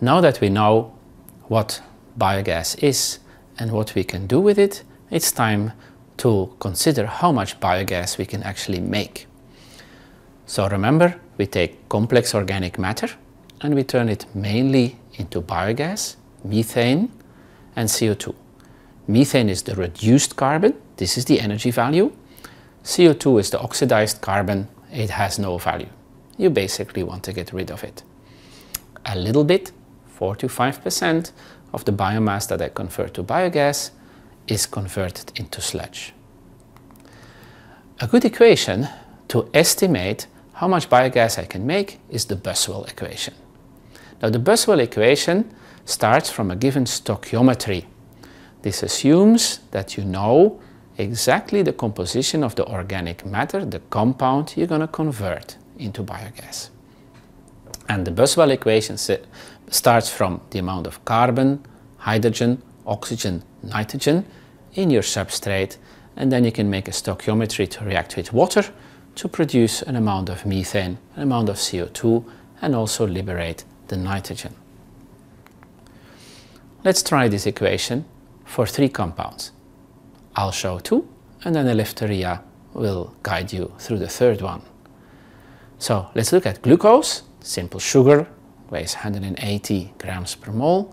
Now that we know what biogas is and what we can do with it, it's time to consider how much biogas we can actually make. So remember, we take complex organic matter and we turn it mainly into biogas, methane and CO2. Methane is the reduced carbon, this is the energy value. CO2 is the oxidized carbon, it has no value. You basically want to get rid of it. A little bit 4 to 5% of the biomass that I convert to biogas is converted into sludge. A good equation to estimate how much biogas I can make is the Buswell equation. Now the Buswell equation starts from a given stoichiometry. This assumes that you know exactly the composition of the organic matter, the compound you're going to convert into biogas. And the Buswell equation starts from the amount of carbon, hydrogen, oxygen, nitrogen in your substrate and then you can make a stoichiometry to react with water to produce an amount of methane, an amount of CO2 and also liberate the nitrogen. Let's try this equation for three compounds. I'll show two and then Eleftheria will guide you through the third one. So let's look at glucose, simple sugar weighs 180 grams per mole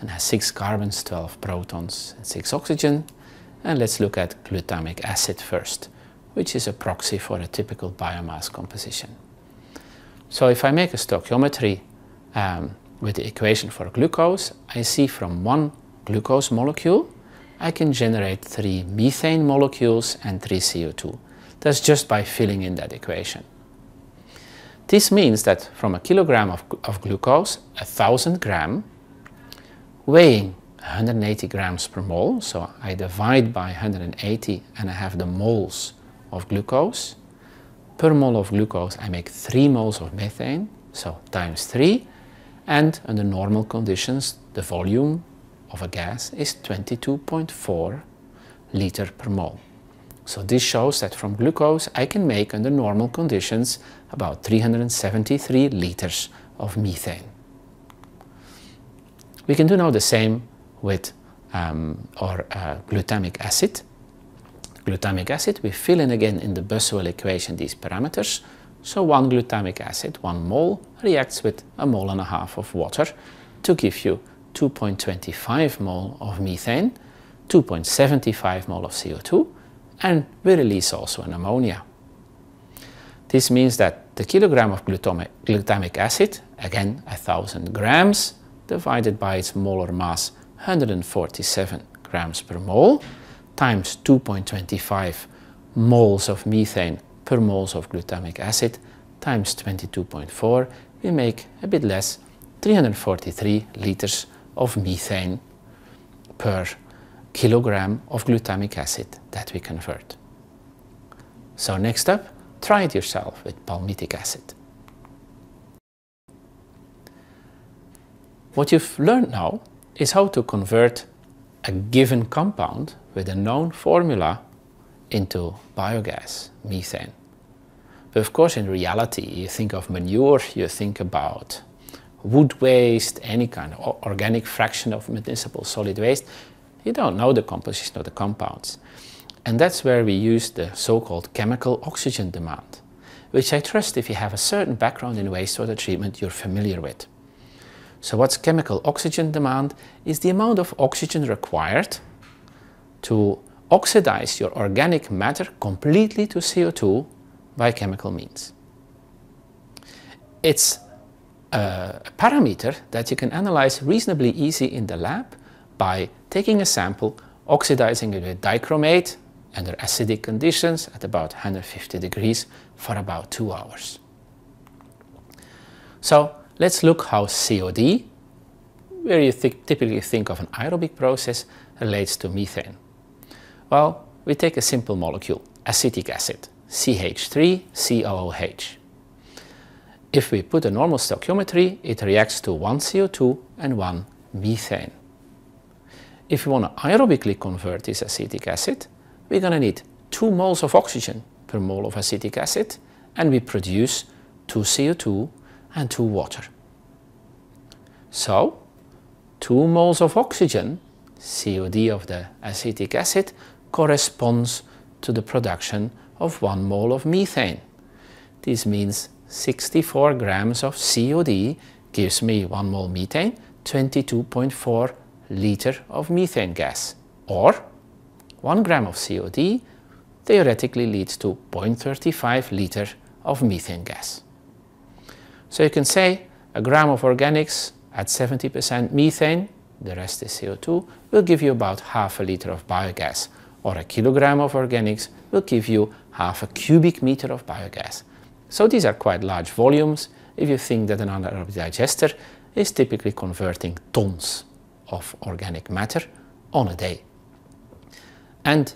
and has 6 carbons, 12 protons and 6 oxygen. And let's look at glutamic acid first, which is a proxy for a typical biomass composition. So if I make a stoichiometry um, with the equation for glucose, I see from one glucose molecule, I can generate three methane molecules and three CO2. That's just by filling in that equation. This means that from a kilogram of, of glucose, a thousand gram, weighing 180 grams per mole, so I divide by 180 and I have the moles of glucose. Per mole of glucose I make 3 moles of methane, so times 3, and under normal conditions the volume of a gas is 22.4 liter per mole. So this shows that from glucose I can make under normal conditions about 373 liters of methane. We can do now the same with um, our uh, glutamic acid. Glutamic acid, we fill in again in the Bussell equation these parameters. So one glutamic acid, one mole, reacts with a mole and a half of water to give you 2.25 mole of methane, 2.75 mole of CO2, and we release also an ammonia. This means that the kilogram of glutamic acid, again 1000 grams, divided by its molar mass 147 grams per mole, times 2.25 moles of methane per moles of glutamic acid, times 22.4, we make a bit less 343 liters of methane per kilogram of glutamic acid that we convert. So next up, try it yourself with palmitic acid. What you've learned now is how to convert a given compound with a known formula into biogas, methane. But of course, in reality, you think of manure, you think about wood waste, any kind of organic fraction of municipal solid waste. You don't know the composition of the compounds. And that's where we use the so-called chemical oxygen demand, which I trust if you have a certain background in wastewater treatment you're familiar with. So what's chemical oxygen demand is the amount of oxygen required to oxidize your organic matter completely to CO2 by chemical means. It's a parameter that you can analyze reasonably easy in the lab by taking a sample, oxidizing it with dichromate, under acidic conditions at about 150 degrees for about two hours. So let's look how COD, where you th typically think of an aerobic process, relates to methane. Well, we take a simple molecule, acetic acid, CH3COOH. If we put a normal stoichiometry, it reacts to 1 CO2 and 1 methane. If we want to aerobically convert this acetic acid, we're going to need 2 moles of oxygen per mole of acetic acid and we produce 2 CO2 and 2 water. So 2 moles of oxygen, COD of the acetic acid, corresponds to the production of 1 mole of methane. This means 64 grams of COD gives me 1 mole methane, 22.4 liter of methane gas or 1 gram of COD theoretically leads to 0.35 liter of methane gas. So you can say a gram of organics at 70% methane, the rest is CO2, will give you about half a liter of biogas, or a kilogram of organics will give you half a cubic meter of biogas. So these are quite large volumes if you think that an anaerobic digester is typically converting tons of organic matter on a day. And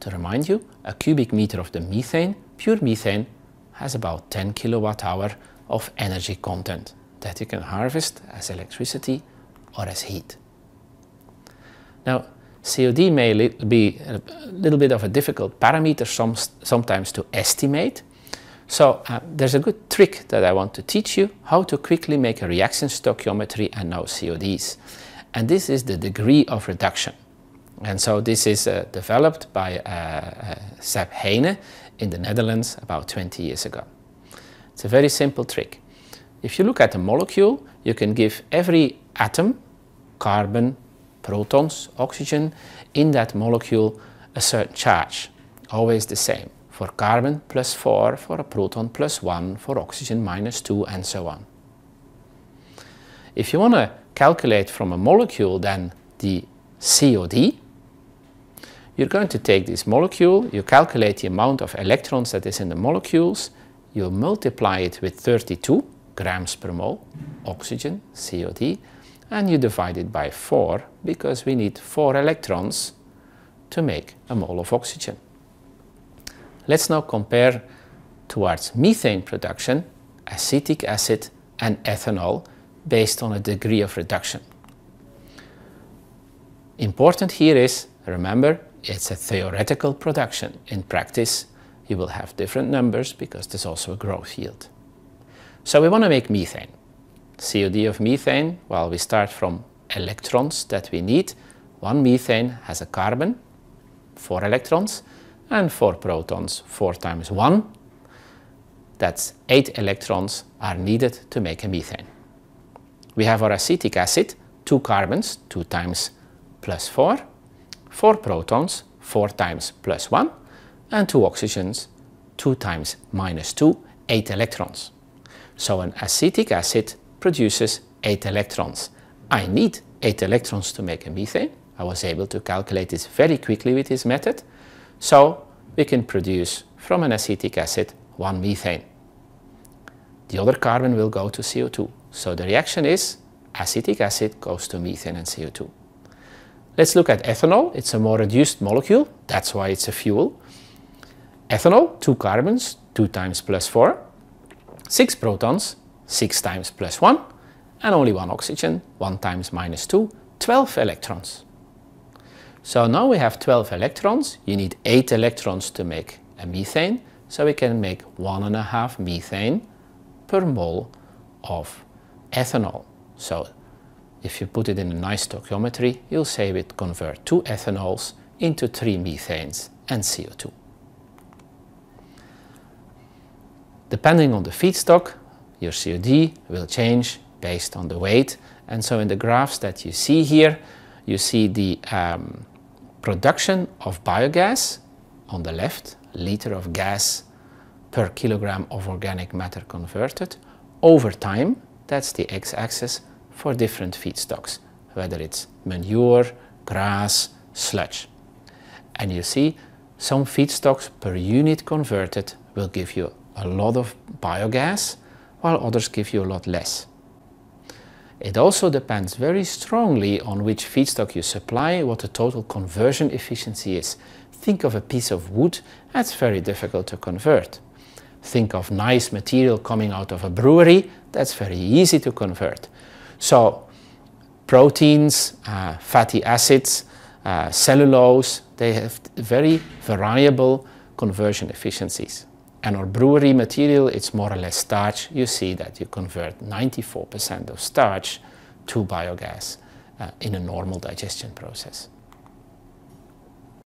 to remind you, a cubic meter of the methane, pure methane, has about 10 kilowatt hour of energy content that you can harvest as electricity or as heat. Now, COD may be a little bit of a difficult parameter some, sometimes to estimate. So uh, there's a good trick that I want to teach you how to quickly make a reaction stoichiometry and now CODs. And this is the degree of reduction. And so this is uh, developed by uh, uh Seb Heine in the Netherlands about 20 years ago. It's a very simple trick. If you look at a molecule, you can give every atom, carbon, protons, oxygen, in that molecule a certain charge, always the same. For carbon, plus 4, for a proton, plus 1, for oxygen, minus 2, and so on. If you want to calculate from a molecule then the COD, you're going to take this molecule, you calculate the amount of electrons that is in the molecules, you multiply it with 32 grams per mole, oxygen, COD, and you divide it by 4 because we need 4 electrons to make a mole of oxygen. Let's now compare towards methane production, acetic acid and ethanol based on a degree of reduction. Important here is, remember, it's a theoretical production. In practice, you will have different numbers because there's also a growth yield. So we want to make methane. COD of methane, well, we start from electrons that we need. One methane has a carbon, four electrons, and four protons, four times one. That's eight electrons are needed to make a methane. We have our acetic acid, two carbons, two times plus four, 4 protons, 4 times plus 1, and 2 oxygens, 2 times minus 2, 8 electrons. So an acetic acid produces 8 electrons. I need 8 electrons to make a methane. I was able to calculate this very quickly with this method. So we can produce from an acetic acid 1 methane. The other carbon will go to CO2. So the reaction is acetic acid goes to methane and CO2. Let's look at ethanol. It's a more reduced molecule. That's why it's a fuel. Ethanol, two carbons, two times plus four, six protons, six times plus one, and only one oxygen, one times minus two, 12 electrons. So now we have 12 electrons. You need eight electrons to make a methane. So we can make one and a half methane per mole of ethanol. So if you put it in a nice stoichiometry, you'll say it convert two ethanols into three methanes and CO2. Depending on the feedstock, your COD will change based on the weight. And so in the graphs that you see here, you see the um, production of biogas on the left, liter of gas per kilogram of organic matter converted over time, that's the x-axis, for different feedstocks, whether it's manure, grass, sludge. And you see, some feedstocks per unit converted will give you a lot of biogas, while others give you a lot less. It also depends very strongly on which feedstock you supply, what the total conversion efficiency is. Think of a piece of wood, that's very difficult to convert. Think of nice material coming out of a brewery, that's very easy to convert. So proteins, uh, fatty acids, uh, cellulose, they have very variable conversion efficiencies. And our brewery material, it's more or less starch. You see that you convert 94% of starch to biogas uh, in a normal digestion process.